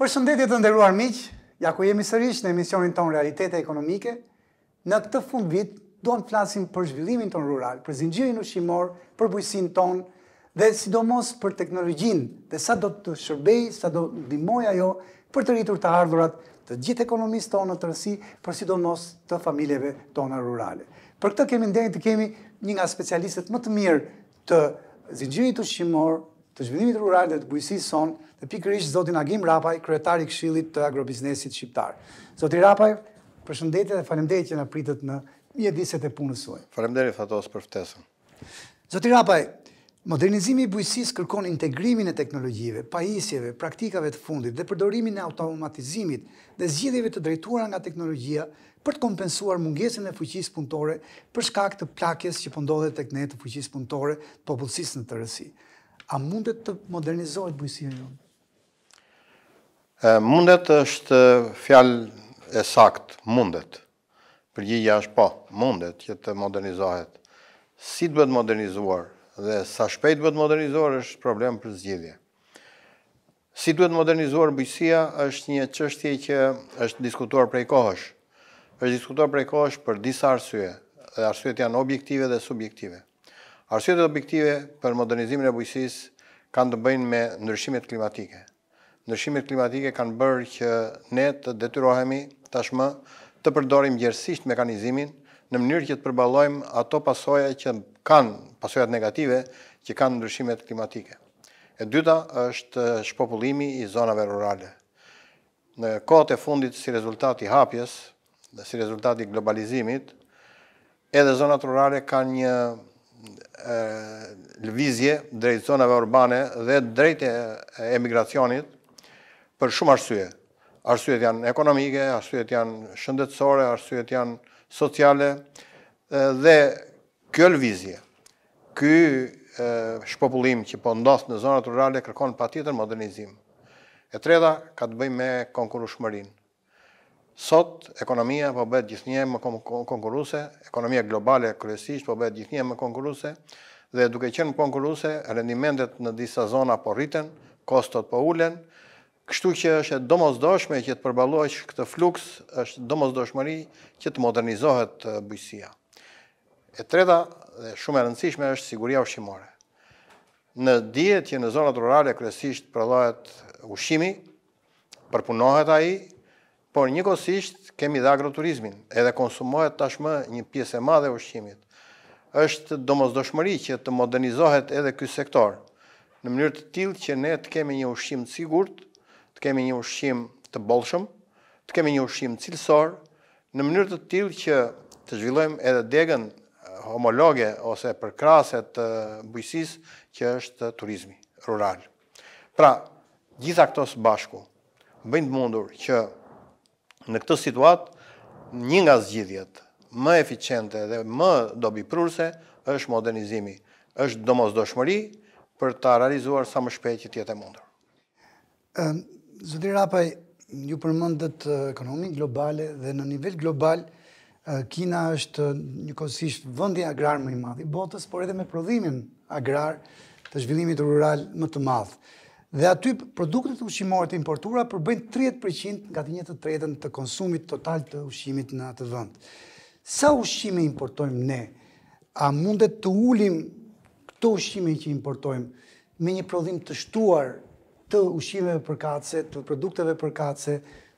Për shëndetje të nderuar miqë, ja ku jemi sërish në emisionin ton Realitete Ekonomike, në këtë fund vit duan të flasim për zhvillimin ton rural, për zingjirin u shimor, për bujësin ton dhe sidomos për teknologjin dhe sa do të shërbej, sa do të dimoj ajo për të rritur të ardhurat të gjithë ekonomisë tonë në të rësi, për sidomos të familjeve tona rurale. Për këtë kemi ndenjë të kemi një nga specialistet më të mirë të zingjirin të shimor, të zhvillimit rural dhe të bujësisë son, dhe pikërisht zotin Agim Rapaj, kryetari i Këshillit të Agrobiznesit Shqiptar. Zoti Rapaj, përshëndetje dhe faleminderit që na pritët në mjediset e punës suaj. Faleminderit Fatos për ftesën. Zoti Rapaj, modernizimi i bujësisë kërkon integrimin e teknologjive, pajisjeve, praktikave të fundit dhe përdorimin e automatizimit dhe zgjidhjeve të drejtuara nga teknologjia për të kompensuar mungesën e fuqisë punëtore për shkak të plakjes që po ndodhet tek ne të fuqisë punëtore të popullsisë në tërësi. A mundet të modernizohet bujësia jonë? Mundet është fjalë e sakt, mundet. Përgjigja është po, mundet që të modernizohet. Si të bëtë modernizuar dhe sa shpejt bëtë modernizuar është problem për zgjidhje. Si duhet modernizuar bëjësia është një qështje që është diskutuar prej kohësh. është diskutuar prej kohësh për disa arsye, dhe arsye të janë objektive dhe subjektive. Arsjet e objektive për modernizimin e bujësis kanë të bëjnë me nërshimet klimatike. Nërshimet klimatike kanë bërë që ne të detyrohemi tashmë të përdorim gjersisht mekanizimin në mënyrë që të përbalojmë ato pasoja që kanë pasojat negative që kanë nërshimet klimatike. E dyta është shpopullimi i zonave rurale. Në kote fundit si rezultati hapjes dhe si rezultati globalizimit, edhe zonat rurale kanë një lëvizje drejtë zonave urbane dhe drejtë emigracionit për shumë arsye. Arsyet janë ekonomike, arsyet janë shëndetësore, arsyet janë sociale dhe kjo lëvizje, kjo shpopullim që po ndosë në zonat rurale kërkon pa tjetër modernizim. E treda ka të bëj me konkurushmërinë. Sot, ekonomia po bëhet gjithnje më konkuruse, ekonomia globale kërësisht po bëhet gjithnje më konkuruse, dhe duke qenë konkuruse, rendimendet në disa zona po rriten, kostot po ullen, kështu që është domos doshme që të përbalojsh këtë flux, është domosdoshmëri doshmëri që të modernizohet bëjësia. E treta, dhe shumë e rëndësishme, është siguria ushqimore. Në djetë që në zonat rurale kërësisht përdojt ushqimi, përpunohet aji, por njëkosisht kemi dhe agroturizmin, edhe konsumohet tashmë një pjesë e madhe e ushqimit. Është domosdoshmëri që të modernizohet edhe ky sektor në mënyrë të tillë që ne të kemi një ushqim të sigurt, të kemi një ushqim të bollshëm, të kemi një ushqim cilësor në mënyrë të tillë që të zhvillojmë edhe degën eh, homologe ose kraset të bujqësisë që është turizmi rural. Pra, gjitha këto së bashku bëjnë të mundur që Në këtë situatë, një nga zgjidhjet më eficiente dhe më dobi prurse është modernizimi, është domosdoshmëri për ta realizuar sa më shpejt që tjetë e mundur. Zotir Rapaj, ju përmëndet ekonomi globale dhe në nivel global, Kina është një kosisht vëndi agrar më i madhi botës, por edhe me prodhimin agrar të zhvillimit rural më të madhë dhe aty produktet ushqimore të importura përbëjnë 30% nga të njëtë të tretën të konsumit total të ushqimit në atë vënd. Sa ushqime importojmë ne? A mundet të ulim këto ushqime që importojmë me një prodhim të shtuar të ushqimeve përkatse, të produkteve përkatse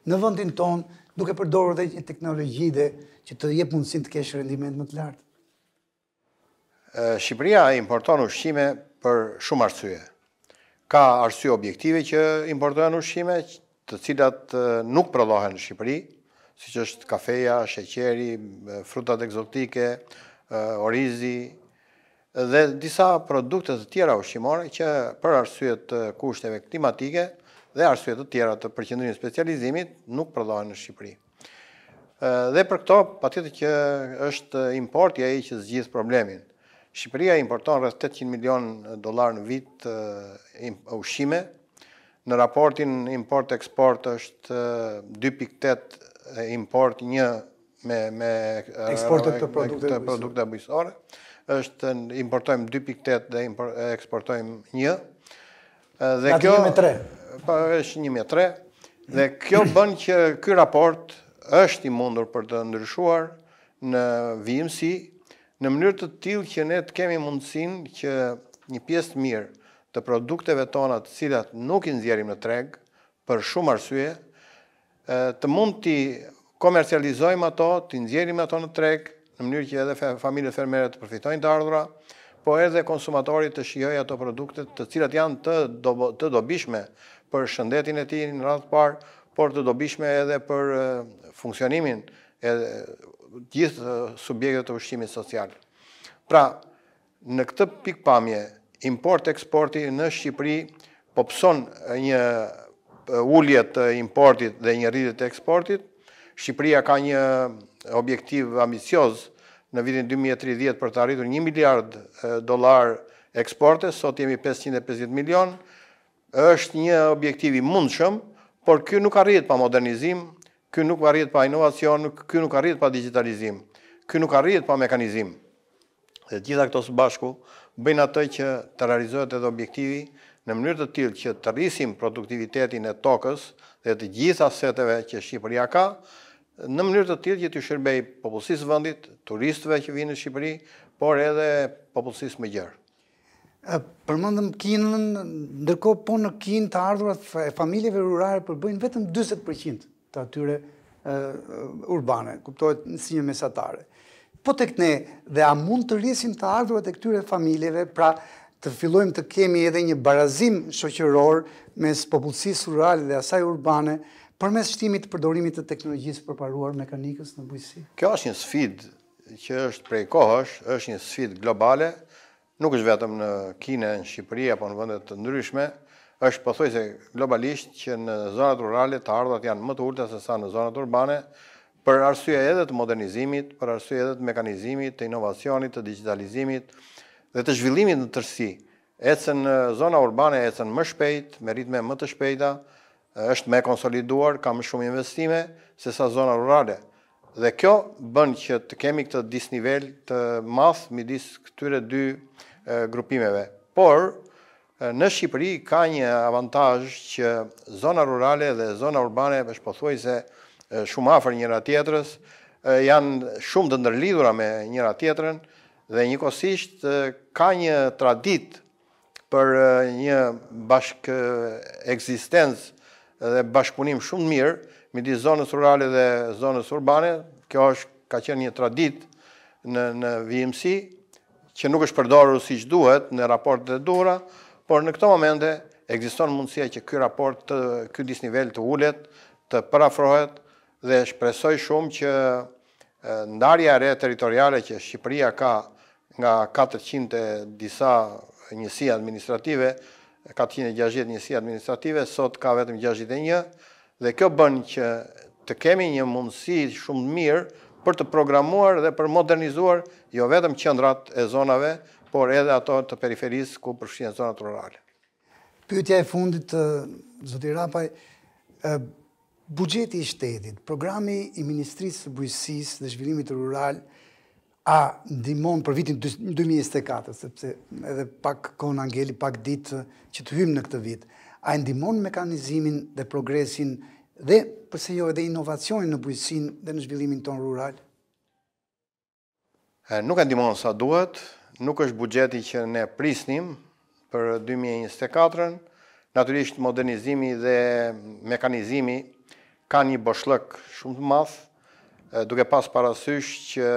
në vëndin tonë, duke përdorë dhe një teknologi dhe që të jep mundësin të kesh rendiment më të lartë? Shqipëria importon ushqime për shumë arsye ka arsye objektive që importojnë ushqime të cilat nuk prodhohen në Shqipëri, siç është kafeja, sheqeri, frutat ekzotike, orizi dhe disa produkte të tjera ushqimore që për arsye të kushteve klimatike dhe arsye të tjera të përqendrimit specializimit nuk prodhohen në Shqipëri. Dhe për këto, patjetër që është importi ai që zgjidh problemin. Shqipëria importon rrës 800 milion dolar në vit ushime, në raportin import-export është 2.8 import një me, me eksportet të produkte, e produkte bëjësore, është importojmë 2.8 dhe eksportojmë një. Dhe kjo, një me tre. Pa, po, është një me tre. Dhe kjo bën që ky raport është i mundur për të ndryshuar në vijimësi, në mënyrë të tillë që ne të kemi mundësinë që një pjesë të mirë të produkteve tona të cilat nuk i nxjerrim në treg për shumë arsye, të mund të komercializojmë ato, të nxjerrim ato në treg në mënyrë që edhe familjet fermere të përfitojnë të ardhurë, po edhe konsumatorit të shijojë ato produkte të cilat janë të të dobishme për shëndetin e tij në radhë të parë, por të dobishme edhe për funksionimin e gjithë subjekte të ushqimit social. Pra, në këtë pikpamje, import eksporti në Shqipëri popson një ulljet të importit dhe një rritit të eksportit. Shqipëria ka një objektiv ambicioz në vitin 2030 për të arritur 1 miliard dolar eksporte, sot jemi 550 milion, është një objektivi mundshëm, por kjo nuk arrit pa modernizim, ky nuk arrihet pa inovacion, ky nuk arrihet pa digitalizim, ky nuk arrihet pa mekanizim. Dhe gjitha këto së bashku bëjnë atë që të realizohet edhe objektivi në mënyrë të tillë që të rrisim produktivitetin e tokës dhe të gjitha seteve që Shqipëria ka, në mënyrë të tillë që të shërbej popullsisë vendit, turistëve që vinë në Shqipëri, por edhe popullsisë më gjerë. Përmendëm Kinën, ndërkohë po në Kinë të ardhurat e familjeve rurale përbëjnë vetëm 40% të atyre urbane, kuptohet në si një mesatare. Po të këne dhe a mund të rrisim të ardhurat e këtyre familjeve, pra të fillojmë të kemi edhe një barazim shoqëror mes popullsisë rurale dhe asaj urbane, për mes shtimit të përdorimit të teknologjisë përparuar mekanikës në bujësi? Kjo është një sfid që është prej kohësh, është një sfid globale, nuk është vetëm në Kine, në Shqipëri apo në vëndet të ndryshme, është përthoj po se globalisht që në zonat rurale të ardhët janë më të ulta se sa në zonat urbane, për arsye edhe të modernizimit, për arsye edhe të mekanizimit, të inovacionit, të digitalizimit dhe të zhvillimit në tërsi. Ecen në zona urbane, ecën më shpejt, me ritme më të shpejta, është me konsoliduar, ka më shumë investime, se sa zona rurale. Dhe kjo bën që të kemi këtë disnivel të math, midis këtyre dy grupimeve. Por, në Shqipëri ka një avantaj që zona rurale dhe zona urbane, përshpothuaj se shumë afer njëra tjetërës, janë shumë të ndërlidhura me njëra tjetërën, dhe njëkosisht ka një tradit për një bashkë eksistencë dhe bashkëpunim shumë mirë, midi zonës rurale dhe zonës urbane, kjo është ka qenë një tradit në, në VMC, që nuk është përdorur si që duhet në raportet e dura, por në këto momente egziston mundësia që kjo raport të këj disnivel të ullet, të parafrohet dhe shpresoj shumë që ndarja re teritoriale që Shqipëria ka nga 400 disa njësi administrative, 460 njësi administrative, sot ka vetëm 61, dhe kjo bën që të kemi një mundësi shumë mirë për të programuar dhe për modernizuar jo vetëm qëndrat e zonave, por edhe ato të periferisë ku përfshihen zonat rurale. Pyetja e fundit zotir Rapaj, buxheti i shtetit, programi i Ministrisë së Bujqësisë dhe zhvillimit rural a ndihmon për vitin 2024, sepse edhe pak konë angeli, pak ditë që të hyjmë në këtë vit, a ndihmon mekanizimin dhe progresin dhe përse jo edhe inovacionin në bujqësinë dhe në zhvillimin ton rural? Nuk e ndihmon sa duhet nuk është bugjeti që ne prisnim për 2024-ën, naturisht modernizimi dhe mekanizimi ka një boshlëk shumë të mathë, duke pas parasysh që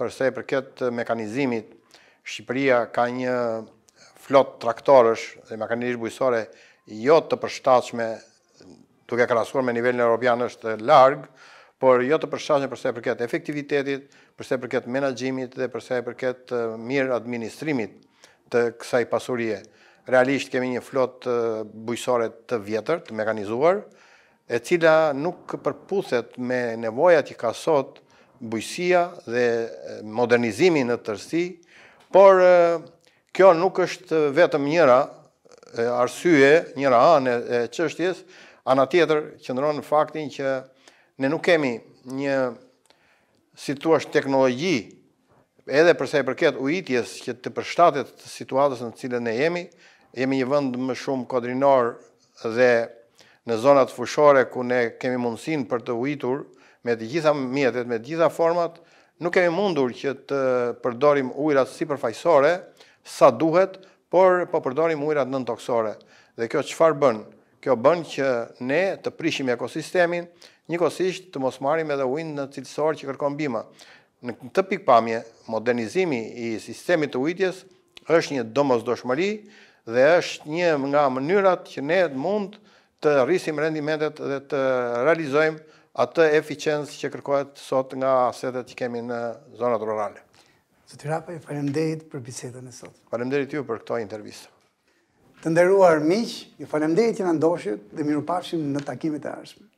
përsej për këtë mekanizimit, Shqipëria ka një flot traktorësh dhe mekanizisht bujësore jo të përshtashme, duke krasur me nivellin e Europian është largë, por jo të përshashën përse përket efektivitetit, përse përket menagjimit dhe përse përket mirë administrimit të kësaj pasurie. Realisht kemi një flot bujësore të vjetër, të mekanizuar, e cila nuk përputhet me nevoja që ka sot bujësia dhe modernizimi në tërsi, por kjo nuk është vetëm njëra arsye, njëra anë e qështjes, anë atjetër që nëronë faktin që ne nuk kemi një situash teknologji edhe përse i përket ujitjes që të përshtatit të situatës në cilën ne jemi, jemi një vënd më shumë kodrinor dhe në zonat fushore ku ne kemi mundësin për të ujitur me të gjitha mjetet, me të gjitha format, nuk kemi mundur që të përdorim ujrat si përfajsore, sa duhet, por po përdorim ujrat nën toksore. Dhe kjo qëfar bënë? Kjo bënë që ne të prishim ekosistemin, njëkohësisht të mos marrim edhe ujin në cilësor që kërkon bima. Në këtë pikpamje, modernizimi i sistemit të ujitjes është një domosdoshmëri dhe është një nga mënyrat që ne mund të rrisim rendimentet dhe të realizojmë atë eficiencë që kërkohet sot nga asetet që kemi në zonat rurale. Zoti Rapa, ju falënderoj për bisedën e sotme. Falënderit ju për këtë intervistë. Të nderuar miq, ju falënderoj që na ndoshit dhe mirupafshim në takimet e ardhshme.